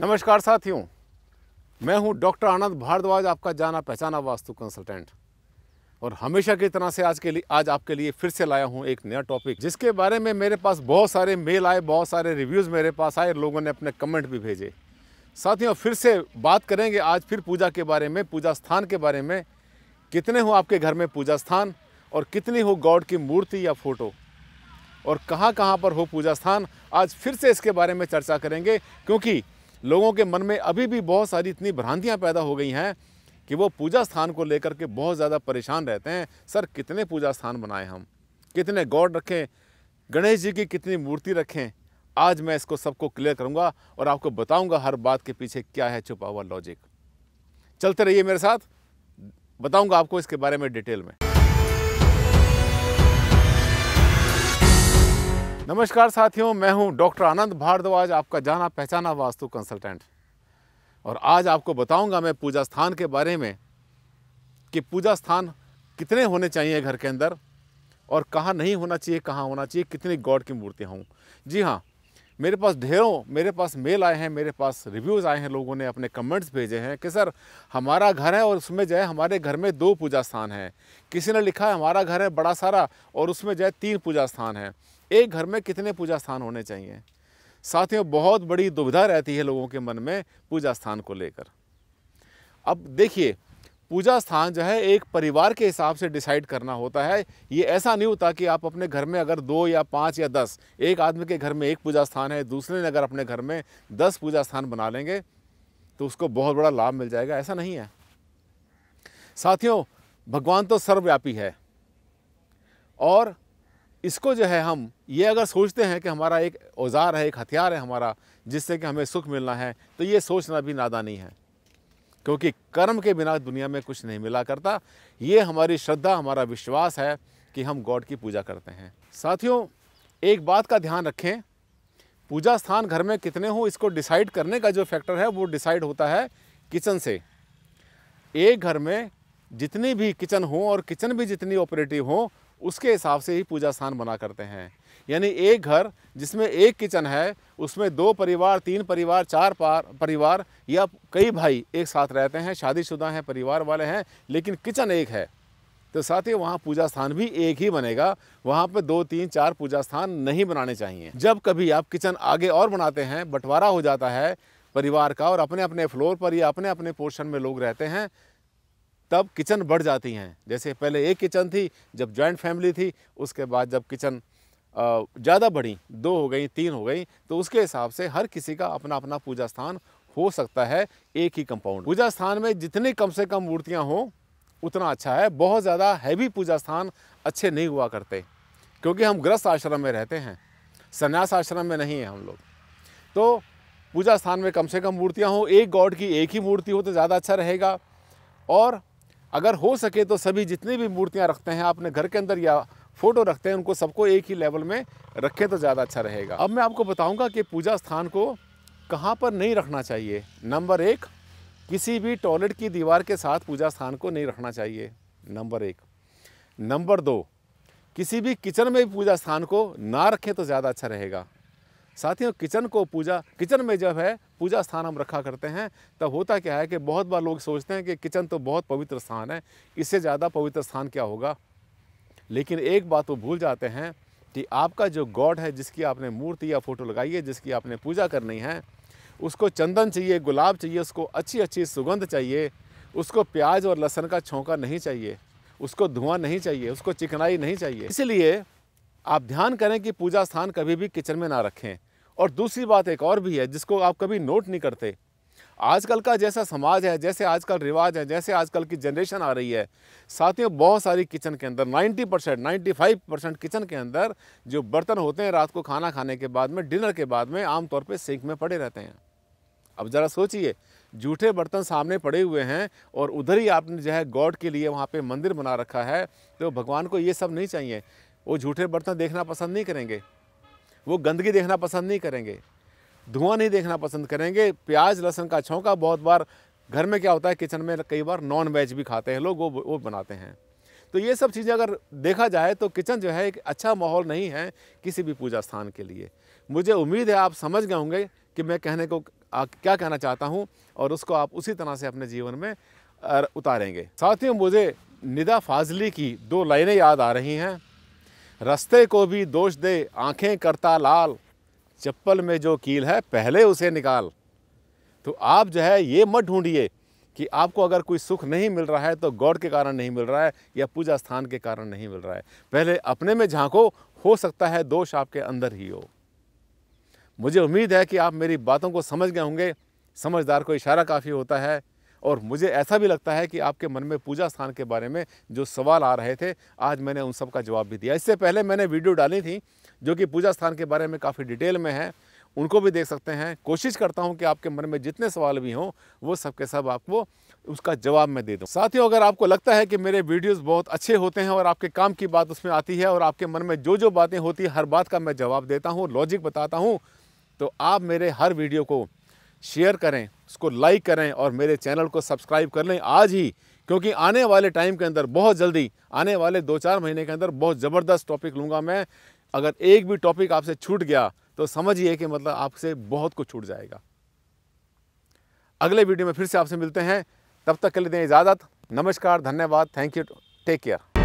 नमस्कार साथियों मैं हूं डॉक्टर आनंद भारद्वाज आपका जाना पहचाना वास्तु कंसल्टेंट और हमेशा की तरह से आज के लिए आज आपके लिए फिर से लाया हूं एक नया टॉपिक जिसके बारे में मेरे पास बहुत सारे मेल आए बहुत सारे रिव्यूज़ मेरे पास आए लोगों ने अपने कमेंट भी भेजे साथियों फिर से बात करेंगे आज फिर पूजा के बारे में पूजा स्थान के बारे में कितने हो आपके घर में पूजा स्थान और कितनी हो गॉड की मूर्ति या फ़ोटो और कहाँ कहाँ पर हो पूजा स्थान आज फिर से इसके बारे में चर्चा करेंगे क्योंकि लोगों के मन में अभी भी बहुत सारी इतनी भ्रांतियाँ पैदा हो गई हैं कि वो पूजा स्थान को लेकर के बहुत ज़्यादा परेशान रहते हैं सर कितने पूजा स्थान बनाए हम कितने गॉड रखें गणेश जी की कितनी मूर्ति रखें आज मैं इसको सबको क्लियर करूंगा और आपको बताऊंगा हर बात के पीछे क्या है छुपा हुआ लॉजिक चलते रहिए मेरे साथ बताऊंगा आपको इसके बारे में डिटेल में नमस्कार साथियों मैं हूं डॉक्टर आनंद भारद्वाज आपका जाना पहचाना वास्तु कंसल्टेंट और आज आपको बताऊंगा मैं पूजा स्थान के बारे में कि पूजा स्थान कितने होने चाहिए घर के अंदर और कहाँ नहीं होना चाहिए कहाँ होना चाहिए कितनी गॉड की मूर्तियाँ हों जी हाँ मेरे पास ढेरों मेरे पास मेल आए हैं मेरे पास रिव्यूज़ आए हैं लोगों ने अपने कमेंट्स भेजे हैं कि सर हमारा घर है और उसमें जो है हमारे घर में दो पूजा स्थान हैं किसी ने लिखा है हमारा घर है बड़ा सारा और उसमें जो है तीन पूजा स्थान है एक घर में कितने पूजा स्थान होने चाहिए साथियों बहुत बड़ी दुविधा रहती है लोगों के मन में पूजा स्थान को लेकर अब देखिए पूजा स्थान जो है एक परिवार के हिसाब से डिसाइड करना होता है ये ऐसा नहीं होता कि आप अपने घर में अगर दो या पाँच या दस एक आदमी के घर में एक पूजा स्थान है दूसरे ने अगर अपने घर में दस पूजा स्थान बना लेंगे तो उसको बहुत बड़ा लाभ मिल जाएगा ऐसा नहीं है साथियों भगवान तो सर्वव्यापी है और इसको जो है हम ये अगर सोचते हैं कि हमारा एक औजार है एक हथियार है हमारा जिससे कि हमें सुख मिलना है तो ये सोचना भी नादानी है क्योंकि कर्म के बिना दुनिया में कुछ नहीं मिला करता ये हमारी श्रद्धा हमारा विश्वास है कि हम गॉड की पूजा करते हैं साथियों एक बात का ध्यान रखें पूजा स्थान घर में कितने हों इसको डिसाइड करने का जो फैक्टर है वो डिसाइड होता है किचन से एक घर में जितनी भी किचन हो और किचन भी जितनी ऑपरेटिव हो उसके हिसाब से ही पूजा स्थान बना करते हैं यानी एक घर जिसमें एक किचन है उसमें दो परिवार तीन परिवार चार पार परिवार या कई भाई एक साथ रहते हैं शादीशुदा हैं परिवार वाले हैं लेकिन किचन एक है तो साथ ही वहाँ पूजा स्थान भी एक ही बनेगा वहाँ पर दो तीन चार पूजा स्थान नहीं बनाने चाहिए जब कभी आप किचन आगे और बनाते हैं बंटवारा हो जाता है परिवार का और अपने अपने फ्लोर पर या अपने अपने पोर्शन में लोग रहते हैं तब किचन बढ़ जाती हैं जैसे पहले एक किचन थी जब जॉइंट फैमिली थी उसके बाद जब किचन ज़्यादा बढ़ी दो हो गई तीन हो गई तो उसके हिसाब से हर किसी का अपना अपना पूजा स्थान हो सकता है एक ही कंपाउंड पूजा स्थान में जितनी कम से कम मूर्तियाँ हों उतना अच्छा है बहुत ज़्यादा हैवी पूजा स्थान अच्छे नहीं हुआ करते क्योंकि हम ग्रस्त आश्रम में रहते हैं संन्यास आश्रम में नहीं है हम लोग तो पूजा स्थान में कम से कम मूर्तियाँ हों एक गॉड की एक ही मूर्ति हो तो ज़्यादा अच्छा रहेगा और अगर हो सके तो सभी जितनी भी मूर्तियाँ रखते हैं अपने घर के अंदर या फ़ोटो रखते हैं उनको सबको एक ही लेवल में रखें तो ज़्यादा अच्छा रहेगा अब मैं आपको बताऊँगा कि पूजा स्थान को कहाँ पर नहीं रखना चाहिए नंबर एक किसी भी टॉयलेट की दीवार के साथ पूजा स्थान को नहीं रखना चाहिए नंबर एक नंबर दो किसी भी किचन में भी पूजा स्थान को ना रखें तो ज़्यादा अच्छा रहेगा साथियों किचन को पूजा किचन में जब है पूजा स्थान हम रखा करते हैं तब होता क्या है कि बहुत बार लोग सोचते हैं कि किचन तो बहुत पवित्र स्थान है इससे ज़्यादा पवित्र स्थान क्या होगा लेकिन एक बात वो तो भूल जाते हैं कि आपका जो गॉड है जिसकी आपने मूर्ति या फ़ोटो लगाई है जिसकी आपने पूजा करनी है उसको चंदन चाहिए गुलाब चाहिए उसको अच्छी अच्छी सुगंध चाहिए उसको प्याज और लहसन का छौंका नहीं चाहिए उसको धुआं नहीं चाहिए उसको चिकनाई नहीं चाहिए इसलिए आप ध्यान करें कि पूजा स्थान कभी भी किचन में ना रखें और दूसरी बात एक और भी है जिसको आप कभी नोट नहीं करते आजकल का जैसा समाज है जैसे आजकल रिवाज है जैसे आजकल की जनरेशन आ रही है साथियों बहुत सारी किचन के अंदर 90 परसेंट नाइन्टी परसेंट किचन के अंदर जो बर्तन होते हैं रात को खाना खाने के बाद में डिनर के बाद में आमतौर पर सिंक में पड़े रहते हैं अब ज़रा सोचिए जूठे बर्तन सामने पड़े हुए हैं और उधर ही आपने जो है गॉड के लिए वहाँ पर मंदिर बना रखा है तो भगवान को ये सब नहीं चाहिए वो झूठे बर्तन देखना पसंद नहीं करेंगे वो गंदगी देखना पसंद नहीं करेंगे धुआं नहीं देखना पसंद करेंगे प्याज लहसुन का छौंका बहुत बार घर में क्या होता है किचन में कई बार नॉन वेज भी खाते हैं लोग वो वो बनाते हैं तो ये सब चीज़ें अगर देखा जाए तो किचन जो है एक अच्छा माहौल नहीं है किसी भी पूजा स्थान के लिए मुझे उम्मीद है आप समझ गए होंगे कि मैं कहने को आ, क्या कहना चाहता हूँ और उसको आप उसी तरह से अपने जीवन में उतारेंगे साथियों मुझे निदा फाजली की दो लाइनें याद आ रही हैं रस्ते को भी दोष दे आंखें करता लाल चप्पल में जो कील है पहले उसे निकाल तो आप जो है ये मत ढूंढिए कि आपको अगर कोई सुख नहीं मिल रहा है तो गॉड के कारण नहीं मिल रहा है या पूजा स्थान के कारण नहीं मिल रहा है पहले अपने में झांको हो सकता है दोष आपके अंदर ही हो मुझे उम्मीद है कि आप मेरी बातों को समझ गए होंगे समझदार को इशारा काफ़ी होता है और मुझे ऐसा भी लगता है कि आपके मन में पूजा स्थान के बारे में जो सवाल आ रहे थे आज मैंने उन सब का जवाब भी दिया इससे पहले मैंने वीडियो डाली थी जो कि पूजा स्थान के बारे में काफ़ी डिटेल में है उनको भी देख सकते हैं कोशिश करता हूं कि आपके मन में जितने सवाल भी हों वो सब के सब आपको उसका जवाब मैं दे दूं साथियों अगर आपको लगता है कि मेरे वीडियोस बहुत अच्छे होते हैं और आपके काम की बात उसमें आती है और आपके मन में जो जो बातें होती हैं हर बात का मैं जवाब देता हूँ लॉजिक बताता हूँ तो आप मेरे हर वीडियो को शेयर करें उसको लाइक करें और मेरे चैनल को सब्सक्राइब कर लें आज ही क्योंकि आने वाले टाइम के अंदर बहुत जल्दी आने वाले दो चार महीने के अंदर बहुत ज़बरदस्त टॉपिक लूँगा मैं अगर एक भी टॉपिक आपसे छूट गया तो समझिए कि मतलब आपसे बहुत कुछ छूट जाएगा अगले वीडियो में फिर से आपसे मिलते हैं तब तक के लिए दें इजाज़त नमस्कार धन्यवाद थैंक यू टेक केयर